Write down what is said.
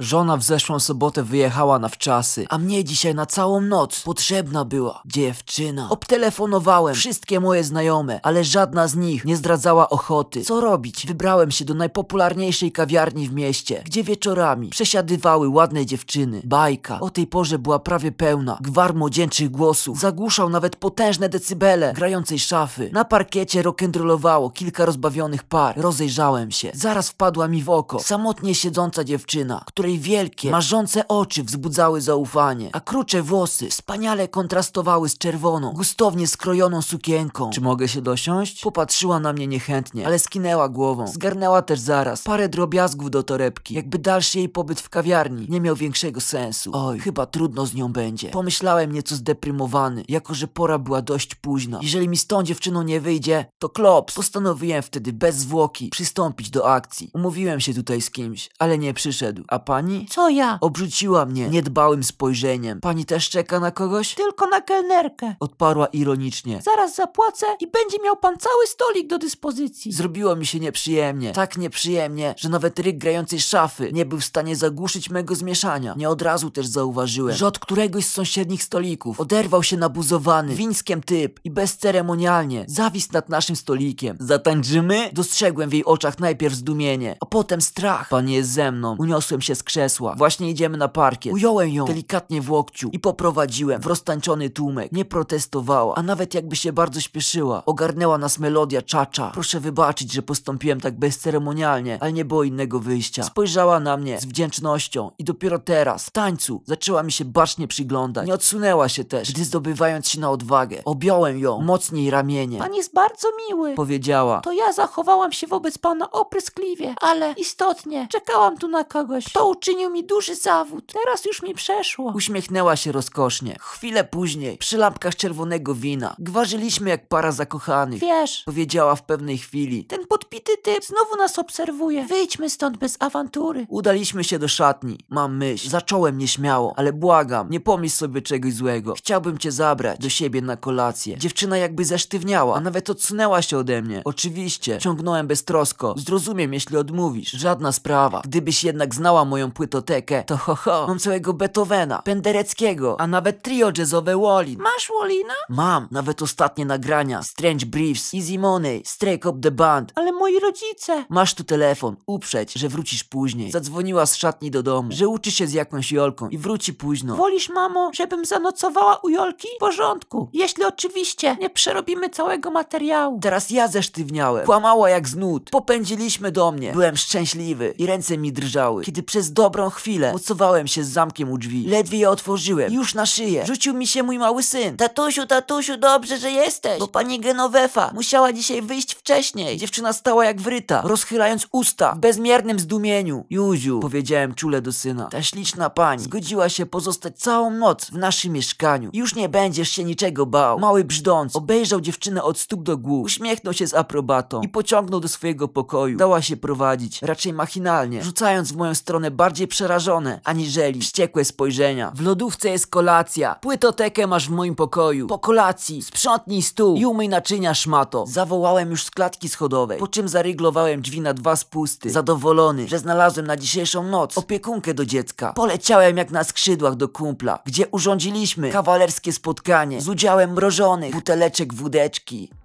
Żona w zeszłą sobotę wyjechała na wczasy, a mnie dzisiaj na całą noc potrzebna była. Dziewczyna. Obtelefonowałem wszystkie moje znajome, ale żadna z nich nie zdradzała ochoty. Co robić? Wybrałem się do najpopularniejszej kawiarni w mieście, gdzie wieczorami przesiadywały ładne dziewczyny. Bajka o tej porze była prawie pełna. Gwar młodzieńczych głosów zagłuszał nawet potężne decybele grającej szafy. Na parkiecie rock'n'rollowało kilka rozbawionych par. Rozejrzałem się. Zaraz wpadła mi w oko samotnie siedząca dziewczyna, której której wielkie, marzące oczy wzbudzały zaufanie, a krucze włosy wspaniale kontrastowały z czerwoną, gustownie skrojoną sukienką. Czy mogę się dosiąść? Popatrzyła na mnie niechętnie, ale skinęła głową. Zgarnęła też zaraz parę drobiazgów do torebki, jakby dalszy jej pobyt w kawiarni nie miał większego sensu. Oj, chyba trudno z nią będzie. Pomyślałem nieco zdeprymowany, jako że pora była dość późna. Jeżeli mi z tą dziewczyną nie wyjdzie, to klops. Postanowiłem wtedy bez zwłoki przystąpić do akcji. Umówiłem się tutaj z kimś, ale nie przyszedł, a pani pani? Co ja? Obrzuciła mnie niedbałym spojrzeniem. Pani też czeka na kogoś? Tylko na kelnerkę. Odparła ironicznie. Zaraz zapłacę i będzie miał pan cały stolik do dyspozycji. Zrobiło mi się nieprzyjemnie. Tak nieprzyjemnie, że nawet ryk grającej szafy nie był w stanie zagłuszyć mego zmieszania. Nie od razu też zauważyłem, że od któregoś z sąsiednich stolików oderwał się nabuzowany, wińskiem typ i bezceremonialnie zawisł nad naszym stolikiem. Zatańczymy? Dostrzegłem w jej oczach najpierw zdumienie, a potem strach. Pani jest ze mną. Uniosłem się z krzesła. Właśnie idziemy na parkiet. Ująłem ją delikatnie w łokciu i poprowadziłem w roztańczony tłumek. Nie protestowała, a nawet jakby się bardzo śpieszyła. Ogarnęła nas melodia czacza. Proszę wybaczyć, że postąpiłem tak bezceremonialnie, ale nie było innego wyjścia. Spojrzała na mnie z wdzięcznością i dopiero teraz, w tańcu, zaczęła mi się bacznie przyglądać. Nie odsunęła się też, gdy zdobywając się na odwagę. Objąłem ją mocniej ramienie. Pan jest bardzo miły, powiedziała. To ja zachowałam się wobec pana opryskliwie, ale istotnie czekałam tu na kogoś, kto uczynił mi duży zawód. Teraz już mi przeszło. Uśmiechnęła się rozkosznie. Chwilę później, przy lampkach czerwonego wina, gwarzyliśmy jak para zakochanych. Wiesz, powiedziała w pewnej chwili. Ten podpity typ znowu nas obserwuje. Wyjdźmy stąd bez awantury. Udaliśmy się do szatni. Mam myśl. Zacząłem nieśmiało, ale błagam, nie pomyśl sobie czegoś złego. Chciałbym cię zabrać do siebie na kolację. Dziewczyna jakby zesztywniała, a nawet odsunęła się ode mnie. Oczywiście, ciągnąłem beztrosko. Zrozumiem, jeśli odmówisz. Żadna sprawa. Gdybyś jednak znała moją moją płytotekę, to ho ho, mam całego Beethovena, Pendereckiego, a nawet trio jazzowe Wallin. Masz Wallina? Mam, nawet ostatnie nagrania, Strange Briefs, Easy Money, Strike Up The Band. Ale moi rodzice... Masz tu telefon, uprzeć, że wrócisz później. Zadzwoniła z szatni do domu, że uczy się z jakąś Jolką i wróci późno. Wolisz, mamo, żebym zanocowała u Jolki? W porządku, jeśli oczywiście nie przerobimy całego materiału. Teraz ja zesztywniałem, kłamała jak z Popędziliśmy do mnie. Byłem szczęśliwy i ręce mi drżały, kiedy przez dobrą chwilę mocowałem się z zamkiem u drzwi. Ledwie je otworzyłem. Już na szyję. Rzucił mi się mój mały syn. Tatusiu, tatusiu, dobrze, że jesteś. Bo pani Genovefa musiała dzisiaj wyjść wcześniej. Dziewczyna stała jak wryta, rozchylając usta. W bezmiernym zdumieniu. Józiu, powiedziałem czule do syna. Ta śliczna pani zgodziła się pozostać całą noc w naszym mieszkaniu. Już nie będziesz się niczego bał. Mały brzdąc obejrzał dziewczynę od stóp do głów. Uśmiechnął się z aprobatą i pociągnął do swojego pokoju. Dała się prowadzić, raczej machinalnie, rzucając w moją stronę bardziej przerażone, aniżeli wściekłe spojrzenia. W lodówce jest kolacja. Płytotekę masz w moim pokoju. Po kolacji sprzątnij stół i umyj naczynia szmato. Zawołałem już z klatki schodowej, po czym zaryglowałem drzwi na dwa spusty. Zadowolony, że znalazłem na dzisiejszą noc opiekunkę do dziecka. Poleciałem jak na skrzydłach do kumpla, gdzie urządziliśmy kawalerskie spotkanie z udziałem mrożonych buteleczek wódeczki.